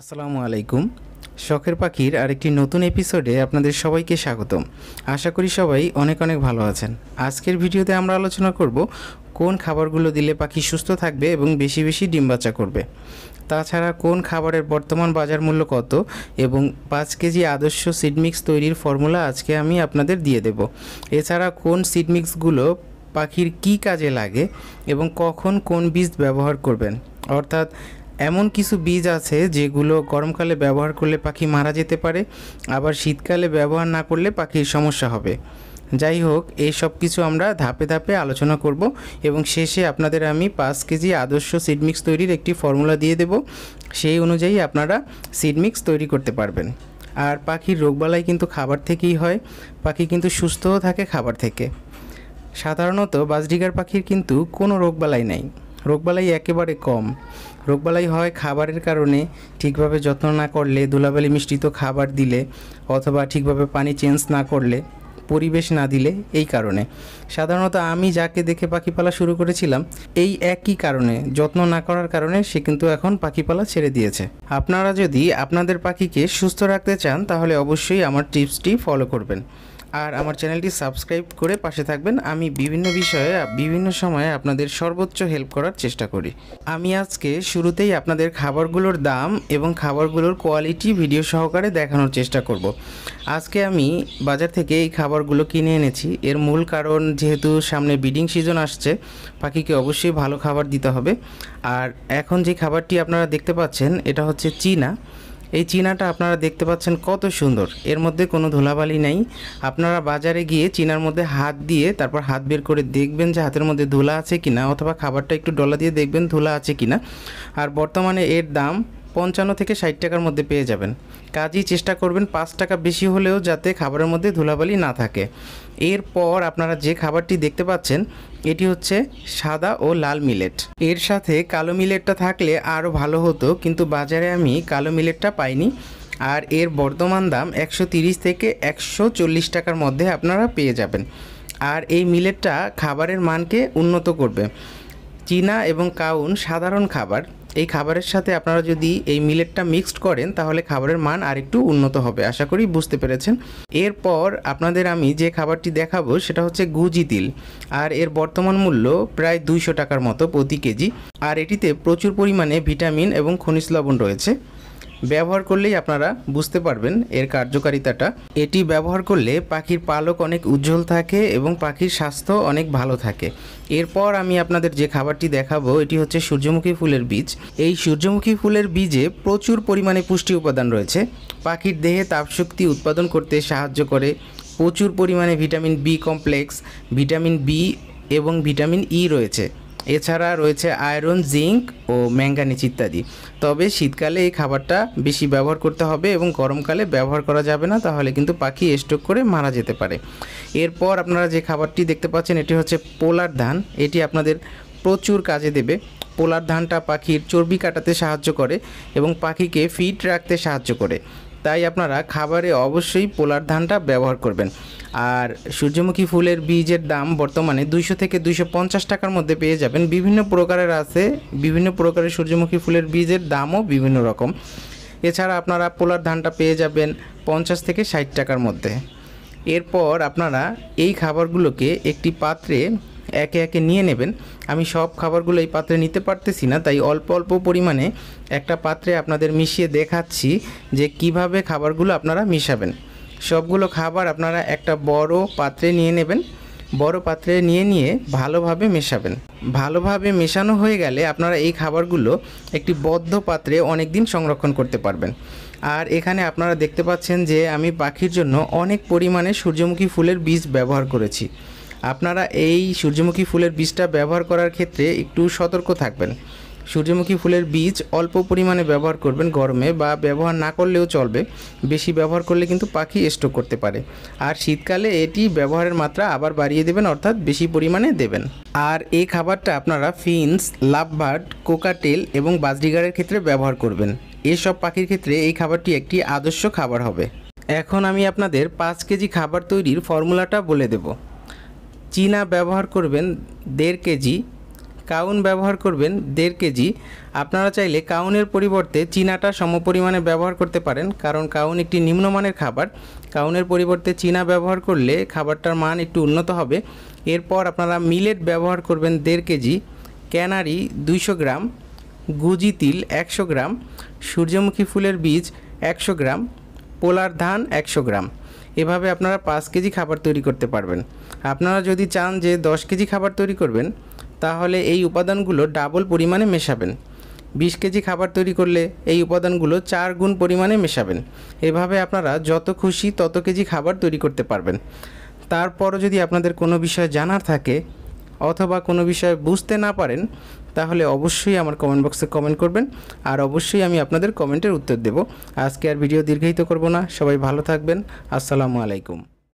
আসসালামু আলাইকুম শখের পাখির আরেকটি নতুন এপিসোডে আপনাদের সবাইকে স্বাগতম আশা করি সবাই অনেক অনেক ভালো আছেন আজকের ভিডিওতে আমরা আলোচনা করব কোন খাবারগুলো দিলে পাখি সুস্থ থাকবে এবং বেশি বেশি ডিম বাচ্চা করবে তাছাড়া কোন খাবারের বর্তমান বাজার মূল্য কত এবং পাঁচ কেজি আদর্শ সিডমিক্স তৈরির ফর্মুলা আজকে আমি আপনাদের দিয়ে দেব এছাড়া কোন সিডমিক্সগুলো পাখির কি কাজে লাগে এবং কখন কোন বীজ ব্যবহার করবেন অর্থাৎ এমন কিছু বীজ আছে যেগুলো গরমকালে ব্যবহার করলে পাখি মারা যেতে পারে আবার শীতকালে ব্যবহার না করলে পাখির সমস্যা হবে যাই হোক এই সব কিছু আমরা ধাপে ধাপে আলোচনা করব এবং শেষে আপনাদের আমি পাঁচ কেজি আদর্শ সিডমিক্স তৈরির একটি ফর্মুলা দিয়ে দেব সেই অনুযায়ী আপনারা সিডমিক্স তৈরি করতে পারবেন আর পাখির রোগবালাই কিন্তু খাবার থেকেই হয় পাখি কিন্তু সুস্থও থাকে খাবার থেকে সাধারণত বাজরিগার পাখির কিন্তু কোনো রোগবালাই নাই রোগবালাই একেবারে কম রোগবালাই হয় খাবারের কারণে ঠিকভাবে যত্ন না করলে ধুলাবালি মিষ্টিত খাবার দিলে অথবা ঠিকভাবে পানি চেঞ্জ না করলে পরিবেশ না দিলে এই কারণে সাধারণত আমি যাকে দেখে পাখি পালা শুরু করেছিলাম এই একই কারণে যত্ন না করার কারণে সে কিন্তু এখন পাখি পালা ছেড়ে দিয়েছে আপনারা যদি আপনাদের পাখিকে সুস্থ রাখতে চান তাহলে অবশ্যই আমার টিপসটি ফলো করবেন আর আমার চ্যানেলটি সাবস্ক্রাইব করে পাশে থাকবেন আমি বিভিন্ন বিষয়ে বিভিন্ন সময়ে আপনাদের সর্বোচ্চ হেল্প করার চেষ্টা করি আমি আজকে শুরুতেই আপনাদের খাবারগুলোর দাম এবং খাবারগুলোর কোয়ালিটি ভিডিও সহকারে দেখানোর চেষ্টা করব। আজকে আমি বাজার থেকে এই খাবারগুলো কিনে এনেছি এর মূল কারণ যেহেতু সামনে বিডিং সিজন আসছে পাখিকে অবশ্যই ভালো খাবার দিতে হবে আর এখন যে খাবারটি আপনারা দেখতে পাচ্ছেন এটা হচ্ছে চীনা এই চীনাটা আপনারা দেখতে পাচ্ছেন কত সুন্দর এর মধ্যে কোনো ধুলাবালি নাই আপনারা বাজারে গিয়ে চীনার মধ্যে হাত দিয়ে তারপর হাত বের করে দেখবেন যে হাতের মধ্যে ধুলা আছে কিনা অথবা খাবারটা একটু ডলা দিয়ে দেখবেন ধুলা আছে কিনা আর বর্তমানে এর দাম পঞ্চান্ন থেকে ষাট টাকার মধ্যে পেয়ে যাবেন কাজই চেষ্টা করবেন পাঁচ টাকা বেশি হলেও যাতে খাবারের মধ্যে ধুলাবালি না থাকে এরপর আপনারা যে খাবারটি দেখতে পাচ্ছেন এটি হচ্ছে সাদা ও লাল মিলেট এর সাথে কালো মিলেটটা থাকলে আরও ভালো হতো কিন্তু বাজারে আমি কালো মিলেটটা পাইনি আর এর বর্তমান দাম একশো থেকে একশো টাকার মধ্যে আপনারা পেয়ে যাবেন আর এই মিলেটটা খাবারের মানকে উন্নত করবে চীনা এবং কাউন সাধারণ খাবার এই খাবারের সাথে আপনারা যদি এই মিলেটটা মিক্সড করেন তাহলে খাবারের মান আর একটু উন্নত হবে আশা করি বুঝতে পেরেছেন এরপর আপনাদের আমি যে খাবারটি দেখাবো সেটা হচ্ছে গুজি তিল আর এর বর্তমান মূল্য প্রায় দুইশো টাকার মতো প্রতি কেজি আর এটিতে প্রচুর পরিমাণে ভিটামিন এবং খনিজ লবণ রয়েছে ব্যবহার করলেই আপনারা বুঝতে পারবেন এর কার্যকারিতাটা এটি ব্যবহার করলে পাখির পালক অনেক উজ্জ্বল থাকে এবং পাখির স্বাস্থ্য অনেক ভালো থাকে এরপর আমি আপনাদের যে খাবারটি দেখাবো এটি হচ্ছে সূর্যমুখী ফুলের বীজ এই সূর্যমুখী ফুলের বীজে প্রচুর পরিমাণে পুষ্টি উপাদান রয়েছে পাখির দেহে তাপশক্তি উৎপাদন করতে সাহায্য করে প্রচুর পরিমাণে vitamin B complex vitamin B এবং ভিটামিন ই রয়েছে এছাড়া রয়েছে আয়রন জিঙ্ক ও ম্যাঙ্গানিজ ইত্যাদি তবে শীতকালে এই খাবারটা বেশি ব্যবহার করতে হবে এবং গরমকালে ব্যবহার করা যাবে না তাহলে কিন্তু পাখি স্ট্রোক করে মারা যেতে পারে এরপর আপনারা যে খাবারটি দেখতে পাচ্ছেন এটি হচ্ছে পোলার ধান এটি আপনাদের প্রচুর কাজে দেবে পোলার ধানটা পাখির চর্বি কাটাতে সাহায্য করে এবং পাখিকে ফিট রাখতে সাহায্য করে তাই আপনারা খাবারে অবশ্যই পোলার ধানটা ব্যবহার করবেন আর সূর্যমুখী ফুলের বীজের দাম বর্তমানে দুইশো থেকে দুইশো পঞ্চাশ টাকার মধ্যে পেয়ে যাবেন বিভিন্ন প্রকারের আছে বিভিন্ন প্রকারের সূর্যমুখী ফুলের বীজের দামও বিভিন্ন রকম এছাড়া আপনারা পোলার ধানটা পেয়ে যাবেন পঞ্চাশ থেকে ষাট টাকার মধ্যে এরপর আপনারা এই খাবারগুলোকে একটি পাত্রে একে একে নিয়ে নেবেন আমি সব খাবারগুলো এই পাত্রে নিতে পারতেছি না তাই অল্প অল্প পরিমাণে একটা পাত্রে আপনাদের মিশিয়ে দেখাচ্ছি যে কিভাবে খাবারগুলো আপনারা মিশাবেন সবগুলো খাবার আপনারা একটা বড় পাত্রে নিয়ে নেবেন বড় পাত্রে নিয়ে নিয়ে ভালোভাবে মেশাবেন ভালোভাবে মেশানো হয়ে গেলে আপনারা এই খাবারগুলো একটি বদ্ধ পাত্রে অনেক দিন সংরক্ষণ করতে পারবেন আর এখানে আপনারা দেখতে পাচ্ছেন যে আমি পাখির জন্য অনেক পরিমাণে সূর্যমুখী ফুলের বীজ ব্যবহার করেছি আপনারা এই সূর্যমুখী ফুলের বীজটা ব্যবহার করার ক্ষেত্রে একটু সতর্ক থাকবেন সূর্যমুখী ফুলের বীজ অল্প পরিমাণে ব্যবহার করবেন গরমে বা ব্যবহার না করলেও চলবে বেশি ব্যবহার করলে কিন্তু পাখি স্ট্রোক করতে পারে আর শীতকালে এটি ব্যবহারের মাত্রা আবার বাড়িয়ে দেবেন অর্থাৎ বেশি পরিমাণে দেবেন আর এই খাবারটা আপনারা ফিন্স লাভবার্ড কোকাটেল এবং বাজরিগাড়ের ক্ষেত্রে ব্যবহার করবেন এসব পাখির ক্ষেত্রে এই খাবারটি একটি আদর্শ খাবার হবে এখন আমি আপনাদের পাঁচ কেজি খাবার তৈরির ফর্মুলাটা বলে দেবো চীনা ব্যবহার করবেন দেড় কেজি কাউন ব্যবহার করবেন দেড় কেজি আপনারা চাইলে কাউনের পরিবর্তে চীনাটা সমপরিমাণে ব্যবহার করতে পারেন কারণ কাউন একটি নিম্নমানের খাবার কাউনের পরিবর্তে চীনা ব্যবহার করলে খাবারটার মান একটু উন্নত হবে এরপর আপনারা মিলেট ব্যবহার করবেন দেড় কেজি ক্যানারি দুইশো গ্রাম গুজি তিল একশো গ্রাম সূর্যমুখী ফুলের বীজ একশো গ্রাম পোলার ধান একশো গ্রাম এভাবে আপনারা পাঁচ কেজি খাবার তৈরি করতে পারবেন আপনারা যদি চান যে 10 কেজি খাবার তৈরি করবেন তাহলে এই উপাদানগুলো ডাবল পরিমাণে মেশাবেন 20 কেজি খাবার তৈরি করলে এই উপাদানগুলো চার গুণ পরিমাণে মেশাবেন এভাবে আপনারা যত খুশি তত কেজি খাবার তৈরি করতে পারবেন তারপরও যদি আপনাদের কোনো বিষয় জানার থাকে অথবা কোনো বিষয় বুঝতে না পারেন তাহলে অবশ্যই আমার কমেন্ট বক্সে কমেন্ট করবেন আর অবশ্যই আমি আপনাদের কমেন্টের উত্তর দেব আজকে আর ভিডিও দীর্ঘায়িত করব না সবাই ভালো থাকবেন আসসালামু আলাইকুম